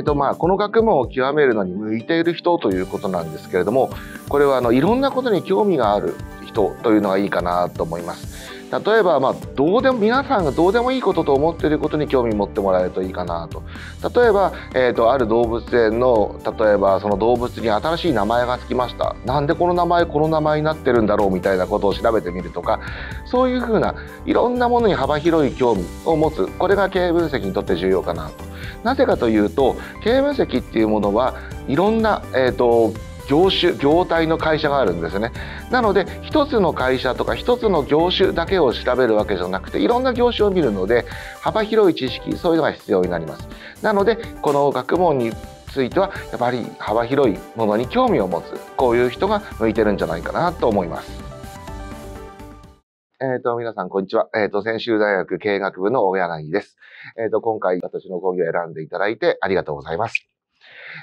えっとまあ、この学問を極めるのに向いている人ということなんですけれどもこれはあのいろんなことに興味がある人というのがいいかなと思います。例えば、まあ、どうでも皆さんがどうでもいいことと思っていることに興味持ってもらえるといいかなと例えば、えーと、ある動物園の例えばその動物に新しい名前がつきましたなんでこの名前この名前になってるんだろうみたいなことを調べてみるとかそういうふうないろんなものに幅広い興味を持つこれが経営分析にとって重要かなと。なぜかというと経営分析っていうものはいろんな、えーと業種業態の会社があるんですねなので1つの会社とか1つの業種だけを調べるわけじゃなくていろんな業種を見るので幅広い知識そういうのが必要になりますなのでこの学問についてはやっぱり幅広いものに興味を持つこういう人が向いてるんじゃないかなと思います。えっ、ー、と、皆さん、こんにちは。えっ、ー、と、専修大学経営学部の大柳です。えっ、ー、と、今回、私の講義を選んでいただいてありがとうございます。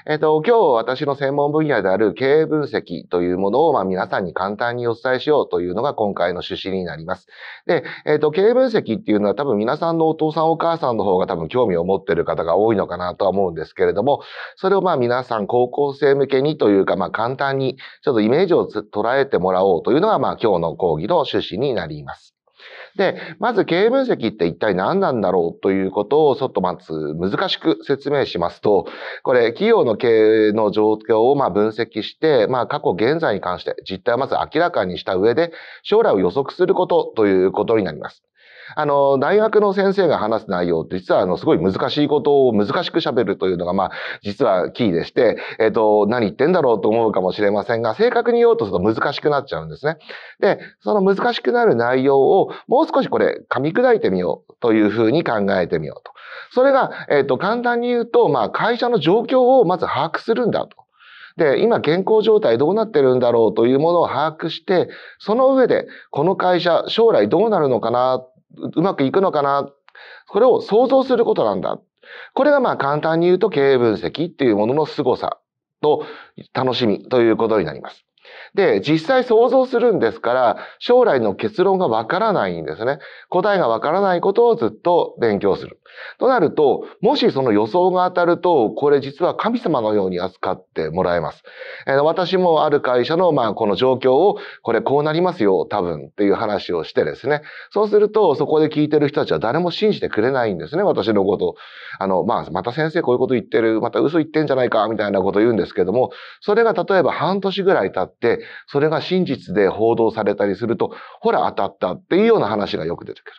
えっ、と、今日私の専門分野である経営分析というものを、まあ、皆さんに簡単にお伝えしようというのが今回の趣旨になります。で、えっ、と、経営分析っていうのは多分皆さんのお父さんお母さんの方が多分興味を持っている方が多いのかなとは思うんですけれども、それをまあ皆さん高校生向けにというか、まあ簡単にちょっとイメージを捉えてもらおうというのが、まあ今日の講義の趣旨になります。で、まず経営分析って一体何なんだろうということをちょっとまず難しく説明しますと、これ企業の経営の状況をま分析して、まあ過去現在に関して実態をまず明らかにした上で、将来を予測することということになります。あの、大学の先生が話す内容って実はあの、すごい難しいことを難しく喋るというのが、まあ、実はキーでして、えっ、ー、と、何言ってんだろうと思うかもしれませんが、正確に言おうとすると難しくなっちゃうんですね。で、その難しくなる内容をもう少しこれ噛み砕いてみようというふうに考えてみようと。それが、えっ、ー、と、簡単に言うと、まあ、会社の状況をまず把握するんだと。で、今健康状態どうなってるんだろうというものを把握して、その上で、この会社、将来どうなるのかなうまくいくのかな。これを想像することなんだ。これがまあ簡単に言うと経営分析っていうものの凄さと楽しみということになります。で、実際想像するんですから、将来の結論がわからないんですね。答えがわからないことをずっと勉強する。となると、もしその予想が当たると、これ実は神様のように扱ってもらえます。えー、私もある会社の、まあ、この状況を、これこうなりますよ、多分っていう話をしてですね。そうすると、そこで聞いてる人たちは誰も信じてくれないんですね、私のことあの、まあ、また先生こういうこと言ってる、また嘘言ってんじゃないか、みたいなこと言うんですけども、それが例えば半年ぐらい経って、、それが真実で報道されたりすると、ほら当たったっていうような話がよく出てくる。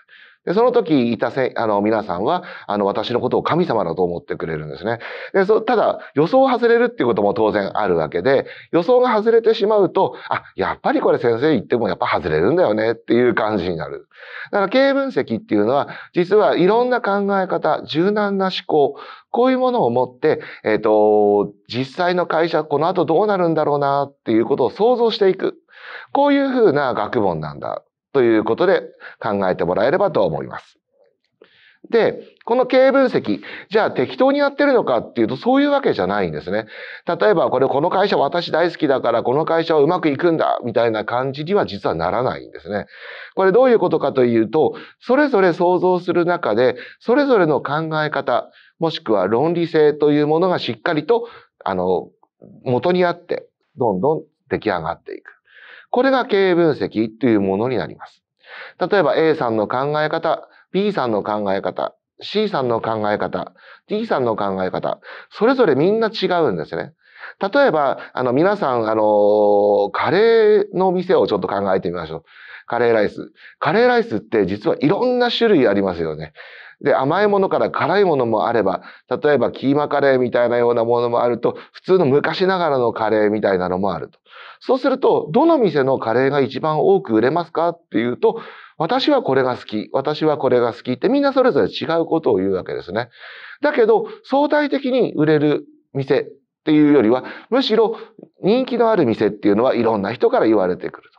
で、その時いたせ、あの、皆さんは、あの、私のことを神様だと思ってくれるんですね。で、そう、ただ、予想を外れるっていうことも当然あるわけで、予想が外れてしまうと、あ、やっぱりこれ先生言ってもやっぱ外れるんだよねっていう感じになる。だから、経営分析っていうのは、実はいろんな考え方、柔軟な思考、こういうものを持って、えっ、ー、と、実際の会社、この後どうなるんだろうなっていうことを想像していく。こういうふうな学問なんだ。ということで考えてもらえればと思います。で、この経営分析、じゃあ適当にやってるのかっていうとそういうわけじゃないんですね。例えばこれこの会社私大好きだからこの会社はうまくいくんだみたいな感じには実はならないんですね。これどういうことかというと、それぞれ想像する中で、それぞれの考え方、もしくは論理性というものがしっかりと、あの、元にあって、どんどん出来上がっていく。これが経営分析というものになります。例えば A さんの考え方、B さんの考え方、C さんの考え方、D さんの考え方、それぞれみんな違うんですね。例えば、あの、皆さん、あの、カレーの店をちょっと考えてみましょう。カレーライス。カレーライスって実はいろんな種類ありますよね。で、甘いものから辛いものもあれば、例えばキーマカレーみたいなようなものもあると、普通の昔ながらのカレーみたいなのもあると。そうすると、どの店のカレーが一番多く売れますかっていうと、私はこれが好き、私はこれが好きってみんなそれぞれ違うことを言うわけですね。だけど、相対的に売れる店っていうよりは、むしろ人気のある店っていうのはいろんな人から言われてくる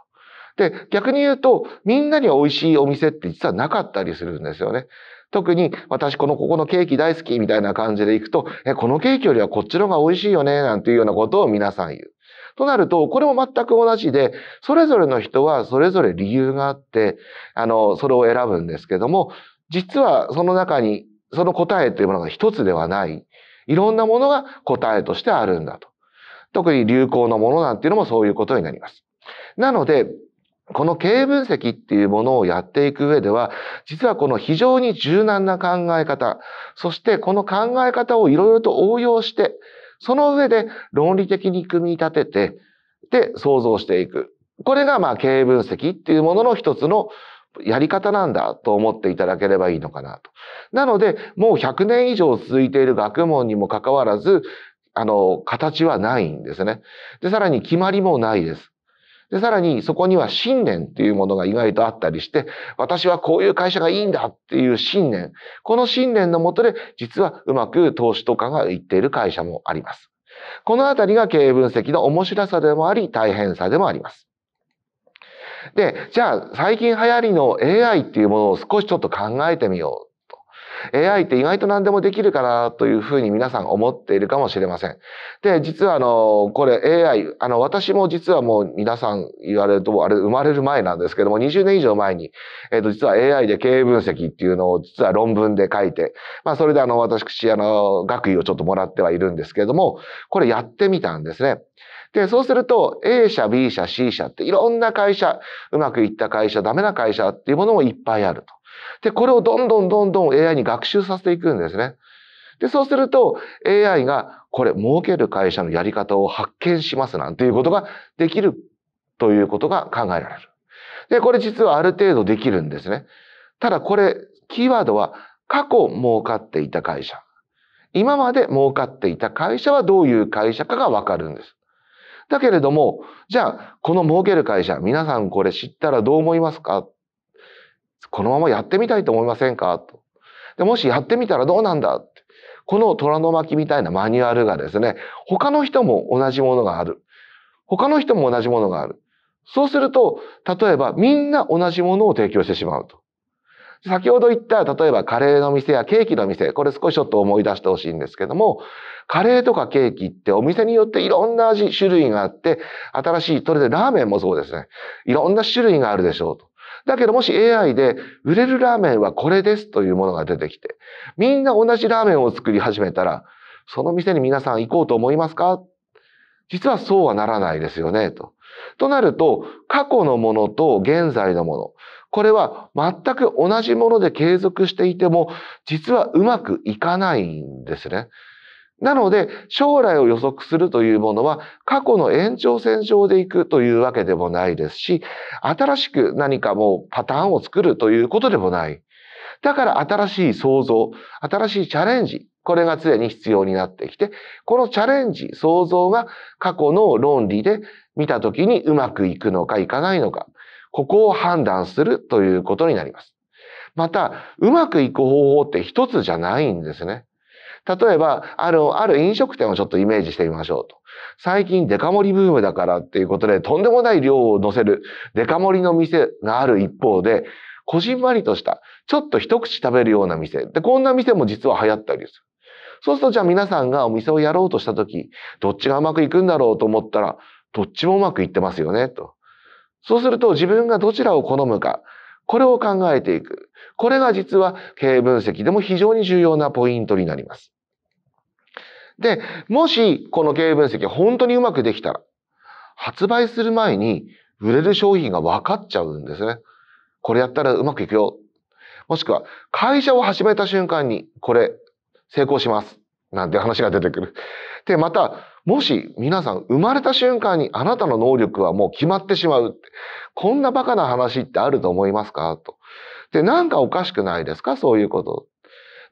と。で、逆に言うと、みんなには美味しいお店って実はなかったりするんですよね。特に私このここのケーキ大好きみたいな感じで行くと、え、このケーキよりはこっちの方が美味しいよね、なんていうようなことを皆さん言う。となると、これも全く同じで、それぞれの人はそれぞれ理由があって、あの、それを選ぶんですけども、実はその中に、その答えというものが一つではない。いろんなものが答えとしてあるんだと。特に流行のものなんていうのもそういうことになります。なので、この経営分析っていうものをやっていく上では、実はこの非常に柔軟な考え方、そしてこの考え方をいろいろと応用して、その上で論理的に組み立てて、で、想像していく。これがまあ経営分析っていうものの一つのやり方なんだと思っていただければいいのかなと。なので、もう100年以上続いている学問にもかかわらず、あの、形はないんですね。で、さらに決まりもないです。で、さらにそこには信念っていうものが意外とあったりして、私はこういう会社がいいんだっていう信念。この信念のもとで、実はうまく投資とかがいっている会社もあります。このあたりが経営分析の面白さでもあり、大変さでもあります。で、じゃあ最近流行りの AI っていうものを少しちょっと考えてみよう。AI って意外と何でもできるかなというふうに皆さん思っているかもしれません。で、実はあの、これ AI、あの、私も実はもう皆さん言われると、あれ生まれる前なんですけども、20年以上前に、えっ、ー、と、実は AI で経営分析っていうのを実は論文で書いて、まあ、それであの、私、あの、学位をちょっともらってはいるんですけれども、これやってみたんですね。で、そうすると A 社、B 社、C 社っていろんな会社、うまくいった会社、ダメな会社っていうものもいっぱいあると。で、これをどんどんどんどん AI に学習させていくんですね。で、そうすると AI がこれ儲ける会社のやり方を発見しますなんていうことができるということが考えられる。で、これ実はある程度できるんですね。ただこれ、キーワードは過去儲かっていた会社。今まで儲かっていた会社はどういう会社かがわかるんです。だけれども、じゃあ、この儲ける会社、皆さんこれ知ったらどう思いますかこのままやってみたいと思いませんかと。でもしやってみたらどうなんだって。この虎の巻みたいなマニュアルがですね、他の人も同じものがある。他の人も同じものがある。そうすると、例えばみんな同じものを提供してしまうと。先ほど言った、例えばカレーの店やケーキの店、これ少しちょっと思い出してほしいんですけども、カレーとかケーキってお店によっていろんな味、種類があって、新しい、それでラーメンもそうですね。いろんな種類があるでしょうと。だけどもし AI で売れるラーメンはこれですというものが出てきて、みんな同じラーメンを作り始めたら、その店に皆さん行こうと思いますか実はそうはならないですよね、と。となると、過去のものと現在のもの、これは全く同じもので継続していても、実はうまくいかないんですね。なので、将来を予測するというものは、過去の延長線上でいくというわけでもないですし、新しく何かもうパターンを作るということでもない。だから新しい創造、新しいチャレンジ、これが常に必要になってきて、このチャレンジ、創造が過去の論理で見たときにうまくいくのかいかないのか、ここを判断するということになります。また、うまくいく方法って一つじゃないんですね。例えば、ある、ある飲食店をちょっとイメージしてみましょうと。最近デカ盛りブームだからっていうことで、とんでもない量を乗せるデカ盛りの店がある一方で、こじんまりとした、ちょっと一口食べるような店。で、こんな店も実は流行ったりする。そうすると、じゃあ皆さんがお店をやろうとしたとき、どっちがうまくいくんだろうと思ったら、どっちもうまくいってますよね、と。そうすると、自分がどちらを好むか、これを考えていく。これが実は経営分析でも非常に重要なポイントになります。で、もしこの経営分析が本当にうまくできたら、発売する前に売れる商品が分かっちゃうんですね。これやったらうまくいくよ。もしくは、会社を始めた瞬間に、これ、成功します。なんて話が出てくる。で、また、もし皆さん生まれた瞬間にあなたの能力はもう決まってしまう。こんなバカな話ってあると思いますかと。で、なんかおかしくないですかそういうこと。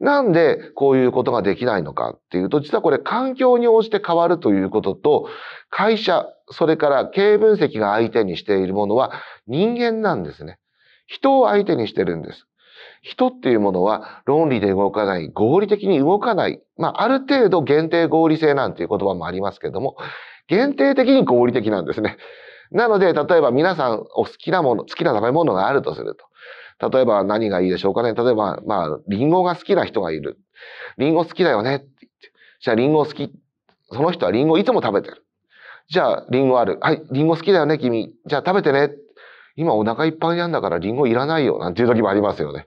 なんでこういうことができないのかっていうと、実はこれ環境に応じて変わるということと、会社、それから経営分析が相手にしているものは人間なんですね。人を相手にしてるんです。人っていうものは論理で動かない、合理的に動かない。まあ、ある程度限定合理性なんていう言葉もありますけども、限定的に合理的なんですね。なので、例えば皆さんお好きなもの、好きな食べ物があるとすると。例えば何がいいでしょうかね。例えば、まあ、リンゴが好きな人がいる。リンゴ好きだよねって言って。じゃあ、リンゴ好き。その人はリンゴいつも食べてる。じゃあ、リンゴある。はい、リンゴ好きだよね、君。じゃあ、食べてね。今お腹いっぱいなんだからリンゴいらないよなんていう時もありますよね。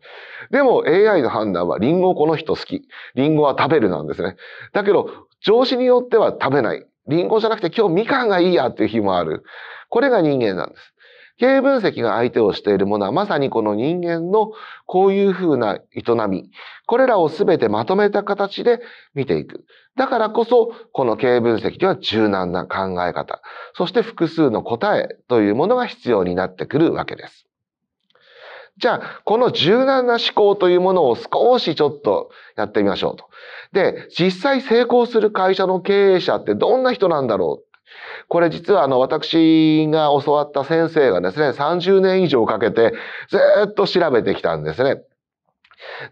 でも AI の判断はリンゴこの人好き。リンゴは食べるなんですね。だけど、調子によっては食べない。リンゴじゃなくて今日みかんがいいやっていう日もある。これが人間なんです。経営分析が相手をしているものは、まさにこの人間のこういうふうな営み、これらをすべてまとめた形で見ていく。だからこそ、この経営分析では柔軟な考え方、そして複数の答えというものが必要になってくるわけです。じゃあ、この柔軟な思考というものを少しちょっとやってみましょうと。で、実際成功する会社の経営者ってどんな人なんだろうこれ実はあの私が教わった先生がですね、30年以上かけてずっと調べてきたんですね。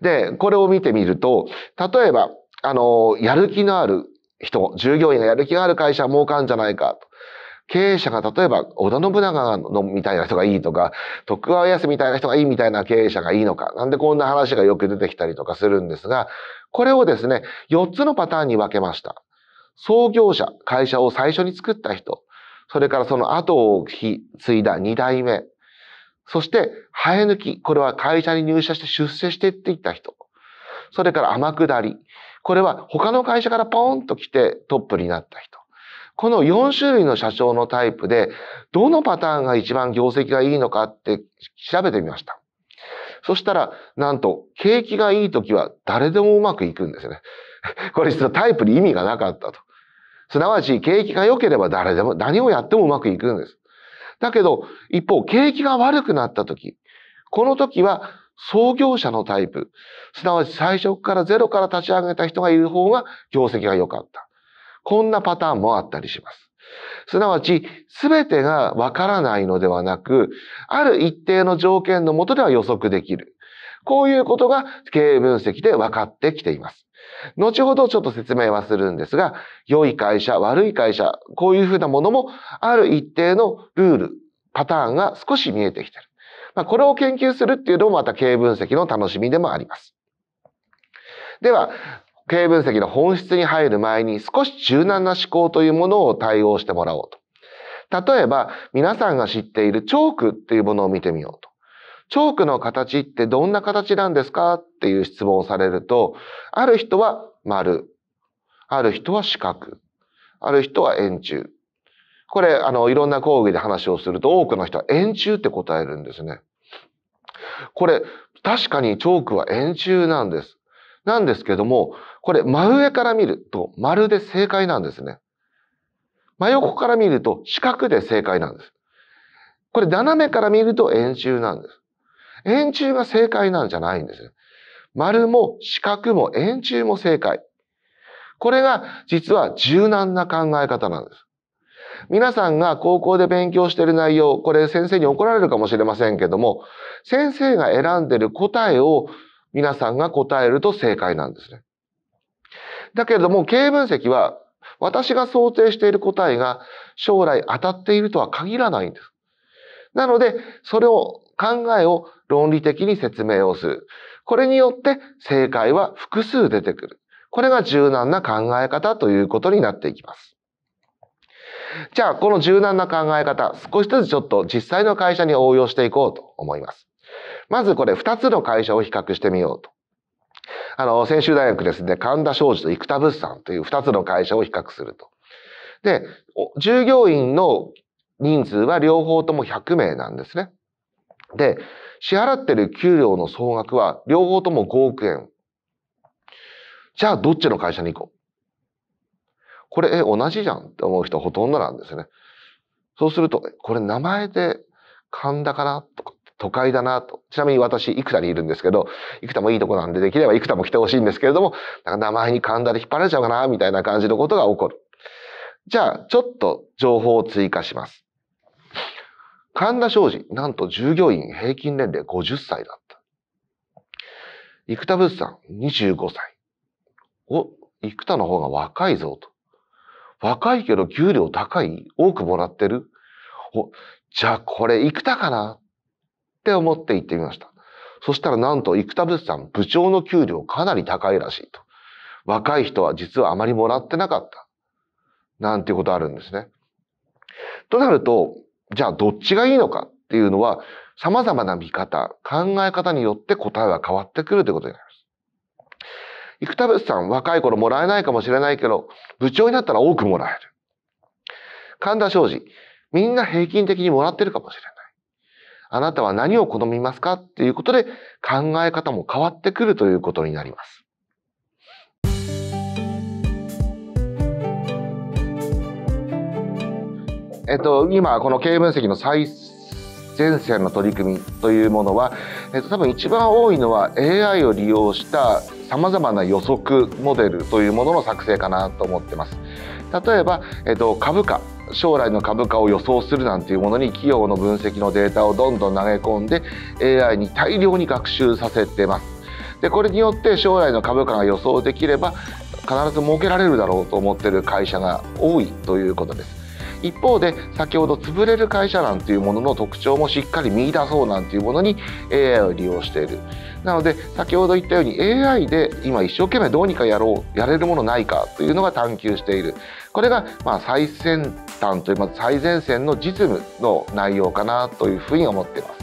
で、これを見てみると、例えば、あの、やる気のある人、従業員がやる気がある会社は儲かんじゃないかと。経営者が例えば、織田信長のみたいな人がいいとか、徳川家康みたいな人がいいみたいな経営者がいいのか、なんでこんな話がよく出てきたりとかするんですが、これをですね、4つのパターンに分けました。創業者、会社を最初に作った人、それからその後を継いだ二代目、そして生え抜き、これは会社に入社して出世していっていった人、それから天下り、これは他の会社からポーンと来てトップになった人、この4種類の社長のタイプで、どのパターンが一番業績がいいのかって調べてみました。そしたら、なんと、景気がいい時は誰でもうまくいくんですよね。これ実はタイプに意味がなかったと。すなわち、景気が良ければ誰でも、何をやってもうまくいくんです。だけど、一方、景気が悪くなった時、この時は創業者のタイプ、すなわち最初からゼロから立ち上げた人がいる方が業績が良かった。こんなパターンもあったりします。すなわち、すべてがわからないのではなく、ある一定の条件のもとでは予測できる。こういうことが経営分析で分かってきています。後ほどちょっと説明はするんですが、良い会社、悪い会社、こういうふうなものも、ある一定のルール、パターンが少し見えてきてる。まあ、これを研究するっていうのもまた経営分析の楽しみでもあります。では、経営分析の本質に入る前に少し柔軟な思考というものを対応してもらおうと。例えば、皆さんが知っているチョークっていうものを見てみようと。チョークの形ってどんな形なんですかっていう質問をされると、ある人は丸、ある人は四角、ある人は円柱。これ、あの、いろんな講義で話をすると、多くの人は円柱って答えるんですね。これ、確かにチョークは円柱なんです。なんですけども、これ、真上から見ると、丸で正解なんですね。真横から見ると、四角で正解なんです。これ、斜めから見ると円柱なんです。円柱が正解なんじゃないんです丸も四角も円柱も正解。これが実は柔軟な考え方なんです。皆さんが高校で勉強している内容、これ先生に怒られるかもしれませんけども、先生が選んでいる答えを皆さんが答えると正解なんですね。だけれども、経営分析は私が想定している答えが将来当たっているとは限らないんです。なので、それを考えを論理的に説明をする。これによって正解は複数出てくる。これが柔軟な考え方ということになっていきます。じゃあ、この柔軟な考え方、少しずつちょっと実際の会社に応用していこうと思います。まずこれ2つの会社を比較してみようと。あの、専修大学ですね、神田商事と生田物産という2つの会社を比較すると。で、従業員の人数は両方とも100名なんですね。で、支払ってる給料の総額は両方とも5億円。じゃあどっちの会社に行こうこれ、え、同じじゃんって思う人ほとんどなんですよね。そうすると、これ名前で神田かなとか、都会だなと。ちなみに私、幾田にいるんですけど、幾田もいいとこなんでできれば幾田も来てほしいんですけれども、なんか名前に神田で引っ張られちゃうかなみたいな感じのことが起こる。じゃあ、ちょっと情報を追加します。神田商事、なんと従業員平均年齢50歳だった。生田物産、25歳。お、生田の方が若いぞと。若いけど給料高い多くもらってるお、じゃあこれ生田かなって思って行ってみました。そしたらなんと生田物産部長の給料かなり高いらしいと。若い人は実はあまりもらってなかった。なんていうことあるんですね。となると、じゃあどっちがいいのかっていうのは、様々な見方、考え方によって答えは変わってくるということになります。生田部さん、若い頃もらえないかもしれないけど、部長になったら多くもらえる。神田昌司、みんな平均的にもらってるかもしれない。あなたは何を好みますかっていうことで考え方も変わってくるということになります。えっと、今、この経営分析の最前線の取り組みというものは、えっと、多分一番多いのは AI を利用したさまざまな予測モデルというものの作成かなと思ってます。例えば、えっと、株価将来の株価を予想するなんていうものに企業の分析のデータをどんどん投げ込んで AI に大量に学習させてます。でこれによって将来の株価が予想できれば必ず儲けられるだろうと思ってる会社が多いということです。一方で先ほど潰れる会社なんていうものの特徴もしっかり見出そうなんていうものに AI を利用しているなので先ほど言ったように AI で今一生懸命どうにかやろうやれるものないかというのが探求しているこれがまあ最先端というか最前線の実務の内容かなというふうに思っています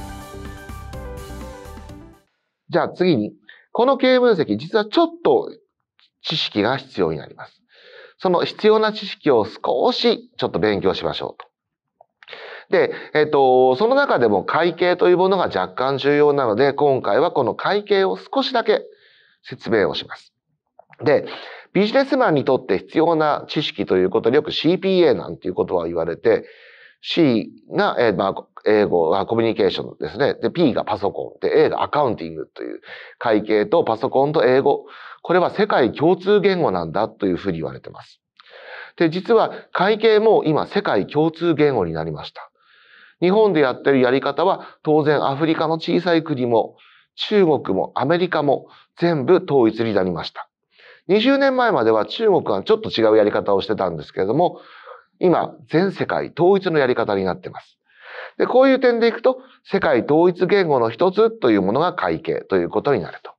じゃあ次にこの経営分析実はちょっと知識が必要になりますその必要な知識を少しちょっと勉強しましょうと。で、えっと、その中でも会計というものが若干重要なので、今回はこの会計を少しだけ説明をします。で、ビジネスマンにとって必要な知識ということでよく CPA なんていうことは言われて、C が、えー、まあ、英語はコミュニケーションですね。で、P がパソコン。で、A がアカウンティングという会計とパソコンと英語これは世界共通言語なんだというふうに言われてます。で、実は会計も今世界共通言語になりました。日本でやってるやり方は当然アフリカの小さい国も中国もアメリカも全部統一になりました。20年前までは中国はちょっと違うやり方をしてたんですけれども、今全世界統一のやり方になってます。で、こういう点でいくと世界統一言語の一つというものが会計ということになると。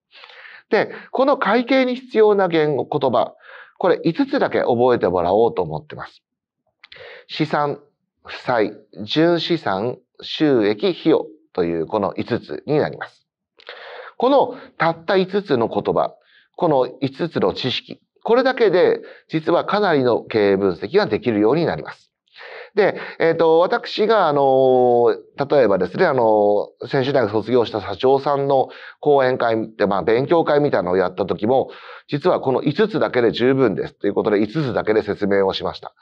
で、この会計に必要な言語、言葉、これ5つだけ覚えてもらおうと思ってます。資産、負債、純資産、収益、費用というこの5つになります。このたった5つの言葉、この5つの知識、これだけで実はかなりの経営分析ができるようになります。で、えっ、ー、と、私が、あの、例えばですね、あの、選手大学卒業した社長さんの講演会って、まあ、勉強会みたいなのをやった時も、実はこの5つだけで十分ですということで、5つだけで説明をしました。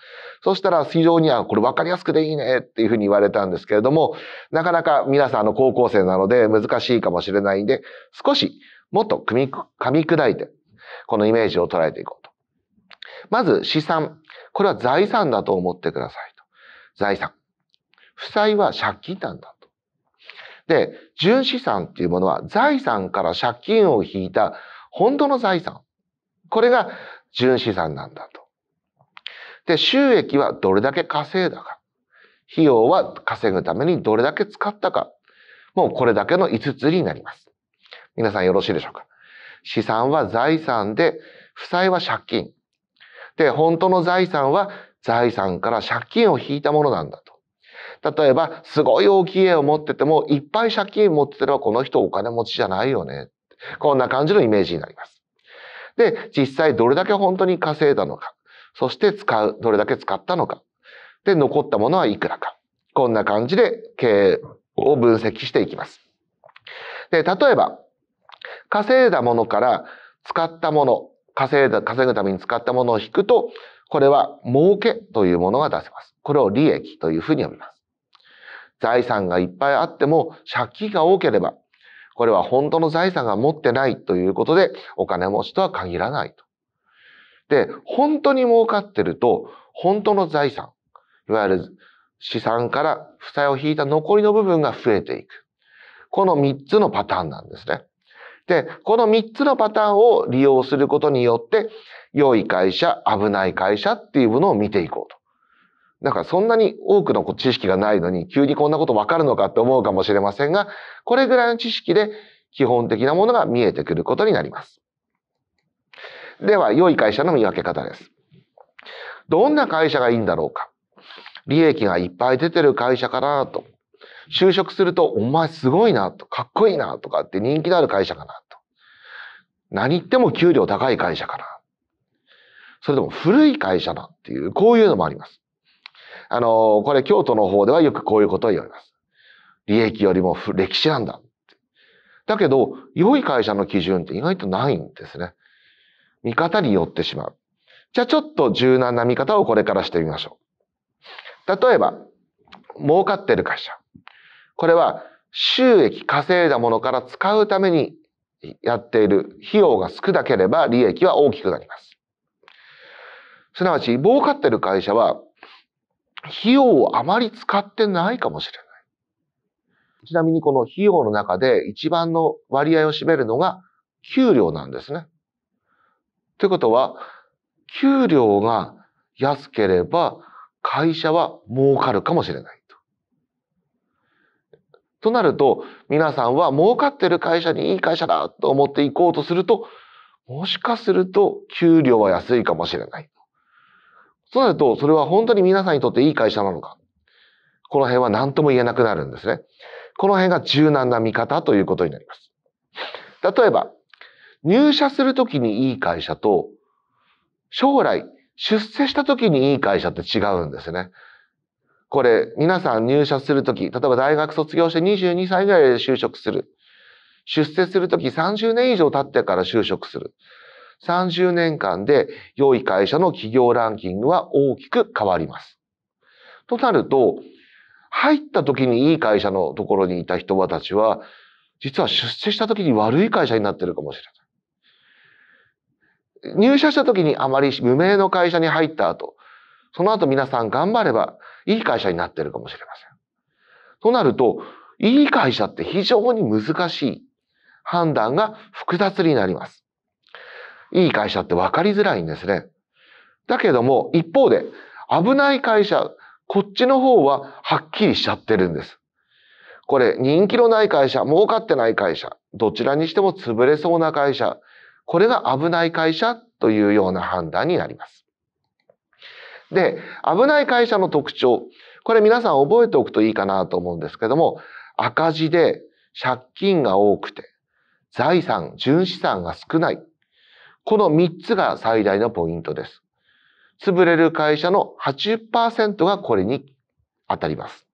そしたら、非常に、あ、これ分かりやすくでいいねっていうふうに言われたんですけれども、なかなか皆さん、あの、高校生なので難しいかもしれないんで、少し、もっと組み、噛み砕いて、このイメージを捉えていこうと。まず、資産。これは財産だと思ってください。財産。負債は借金なんだと。で、純資産っていうものは財産から借金を引いた本当の財産。これが純資産なんだと。で、収益はどれだけ稼いだか。費用は稼ぐためにどれだけ使ったか。もうこれだけの5つになります。皆さんよろしいでしょうか資産は財産で、負債は借金。で、本当の財産は財産から借金を引いたものなんだと。例えば、すごい大きい家を持ってても、いっぱい借金持ってればこの人お金持ちじゃないよね。こんな感じのイメージになります。で、実際どれだけ本当に稼いだのか。そして使う、どれだけ使ったのか。で、残ったものはいくらか。こんな感じで経営を分析していきます。で、例えば、稼いだものから使ったもの、稼いだ、稼ぐために使ったものを引くと、これは儲けというものが出せます。これを利益というふうに呼びます。財産がいっぱいあっても借金が多ければ、これは本当の財産が持ってないということで、お金持ちとは限らないと。で、本当に儲かってると、本当の財産、いわゆる資産から負債を引いた残りの部分が増えていく。この3つのパターンなんですね。で、この3つのパターンを利用することによって、良い会社、危ない会社っていうものを見ていこうと。だからそんなに多くの知識がないのに、急にこんなことわかるのかって思うかもしれませんが、これぐらいの知識で基本的なものが見えてくることになります。では、良い会社の見分け方です。どんな会社がいいんだろうか。利益がいっぱい出てる会社かなと。就職すると、お前すごいなと、かっこいいなとかって人気のある会社かなと。何言っても給料高い会社かなそれとも古い会社だっていう、こういうのもあります。あの、これ京都の方ではよくこういうことを言われます。利益よりも歴史なんだ。だけど、良い会社の基準って意外とないんですね。見方によってしまう。じゃあちょっと柔軟な見方をこれからしてみましょう。例えば、儲かってる会社。これは収益稼いだものから使うためにやっている費用が少なければ利益は大きくなります。すなわち、儲かってる会社は、費用をあまり使ってないかもしれない。ちなみにこの費用の中で一番の割合を占めるのが給料なんですね。ということは、給料が安ければ会社は儲かるかもしれないと。となると、皆さんは儲かってる会社にいい会社だと思っていこうとすると、もしかすると給料は安いかもしれない。そうなると、それは本当に皆さんにとっていい会社なのか。この辺は何とも言えなくなるんですね。この辺が柔軟な見方ということになります。例えば、入社するときにいい会社と、将来出世したときにいい会社って違うんですね。これ、皆さん入社するとき、例えば大学卒業して22歳ぐらいで就職する。出世するとき30年以上経ってから就職する。30年間で良い会社の企業ランキングは大きく変わります。となると、入った時にいい会社のところにいた人たちは、実は出世した時に悪い会社になってるかもしれない。入社した時にあまり無名の会社に入った後、その後皆さん頑張ればいい会社になってるかもしれません。となると、いい会社って非常に難しい判断が複雑になります。いい会社って分かりづらいんですね。だけども、一方で、危ない会社、こっちの方ははっきりしちゃってるんです。これ、人気のない会社、儲かってない会社、どちらにしても潰れそうな会社、これが危ない会社というような判断になります。で、危ない会社の特徴、これ皆さん覚えておくといいかなと思うんですけども、赤字で借金が多くて、財産、純資産が少ないこの3つが最大のポイントです。潰れる会社の80%がこれに当たります。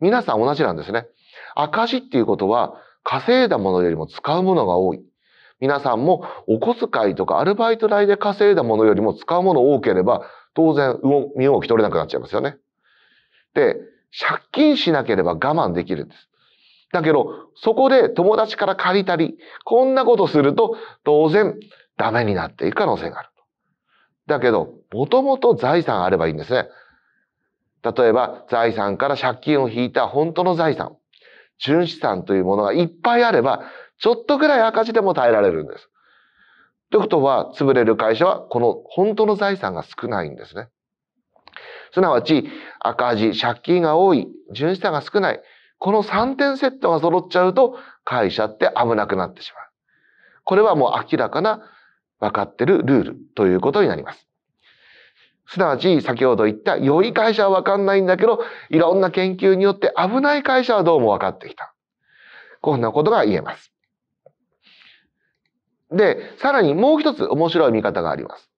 皆さん同じなんですね。赤字っていうことは稼いだものよりも使うものが多い。皆さんもお小遣いとかアルバイト代で稼いだものよりも使うもの多ければ当然身動き取れなくなっちゃいますよね。で、借金しなければ我慢できるんです。だけど、そこで友達から借りたり、こんなことすると、当然、ダメになっていく可能性があるだけど、もともと財産あればいいんですね。例えば、財産から借金を引いた本当の財産、純資産というものがいっぱいあれば、ちょっとぐらい赤字でも耐えられるんです。ということは、潰れる会社は、この本当の財産が少ないんですね。すなわち、赤字、借金が多い、純資産が少ない、この3点セットが揃っちゃうと、会社って危なくなってしまう。これはもう明らかな分かってるルールということになります。すなわち、先ほど言った、良い会社はわかんないんだけど、いろんな研究によって危ない会社はどうも分かってきた。こんなことが言えます。で、さらにもう一つ面白い見方があります。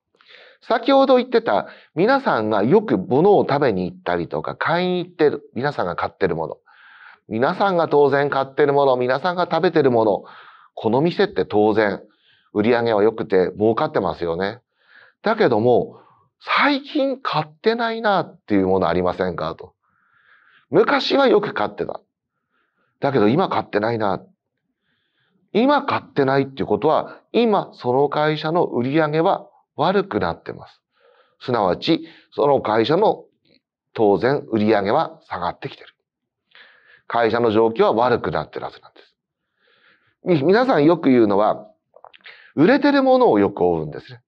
先ほど言ってた、皆さんがよく物を食べに行ったりとか、買いに行ってる、皆さんが買ってるもの。皆さんが当然買ってるもの、皆さんが食べてるもの。この店って当然、売り上げは良くて儲かってますよね。だけども、最近買ってないなっていうものありませんかと。昔はよく買ってた。だけど今買ってないな。今買ってないっていうことは、今その会社の売り上げは悪くなってます。すなわち、その会社の当然売り上げは下がってきてる。会社の状況は悪くなってるはずなんです。皆さんよく言うのは、売れてるものをよく追うんですね。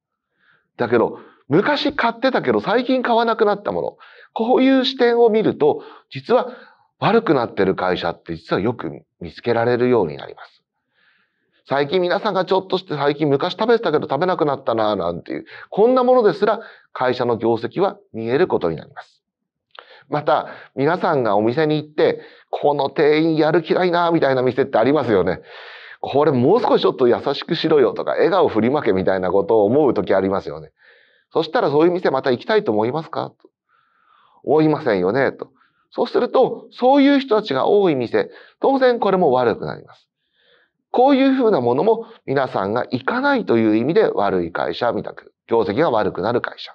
だけど、昔買ってたけど最近買わなくなったもの。こういう視点を見ると、実は悪くなってる会社って実はよく見つけられるようになります。最近皆さんがちょっとして最近昔食べてたけど食べなくなったなぁなんていう、こんなものですら会社の業績は見えることになります。また、皆さんがお店に行って、この店員やる気ないなみたいな店ってありますよね。これもう少しちょっと優しくしろよとか、笑顔振りまけみたいなことを思う時ありますよね。そしたらそういう店また行きたいと思いますかと思いませんよねと。そうすると、そういう人たちが多い店、当然これも悪くなります。こういうふうなものも皆さんが行かないという意味で悪い会社みたく、業績が悪くなる会社。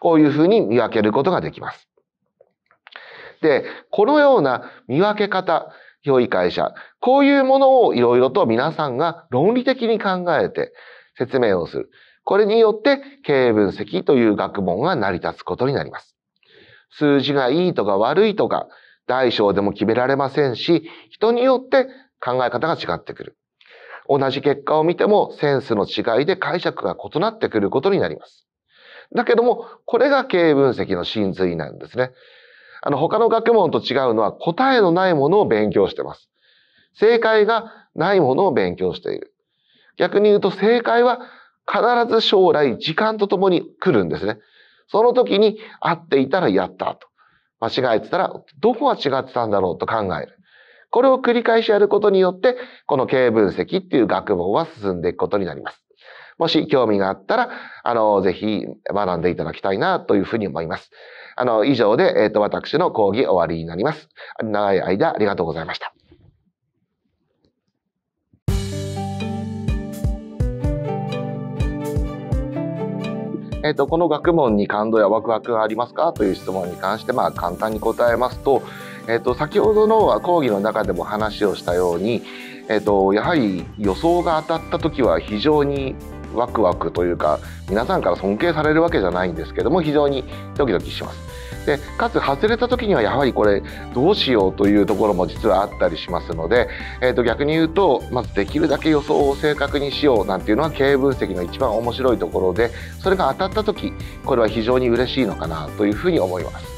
こういうふうに見分けることができます。で、このような見分け方、良い会社。こういうものをいろいろと皆さんが論理的に考えて説明をする。これによって経営分析という学問が成り立つことになります。数字がいいとか悪いとか、大小でも決められませんし、人によって考え方が違ってくる。同じ結果を見てもセンスの違いで解釈が異なってくることになります。だけども、これが経営分析の真髄なんですね。あの、他の学問と違うのは答えのないものを勉強してます。正解がないものを勉強している。逆に言うと正解は必ず将来時間とともに来るんですね。その時に合っていたらやったと。間違えてたらどこが違ってたんだろうと考える。これを繰り返しやることによって、この経営分析っていう学問は進んでいくことになります。もし興味があったら、あの、ぜひ学んでいただきたいなというふうに思います。あの、以上で、えっ、ー、と、私の講義終わりになります。長い間ありがとうございました。えーと、この学問に感動やワクワクがありますかという質問に関して、まあ、簡単に答えますと,、えーと、先ほどの講義の中でも話をしたように、えーとやはり予想が当たった時は非常にワクワクというか皆さんから尊敬されるわけじゃないんですけども非常にドキドキします。でかつ外れた時にはやはりこれどうしようというところも実はあったりしますので、えー、と逆に言うとまずできるだけ予想を正確にしようなんていうのは経営分析の一番面白いところでそれが当たった時これは非常に嬉しいのかなというふうに思います。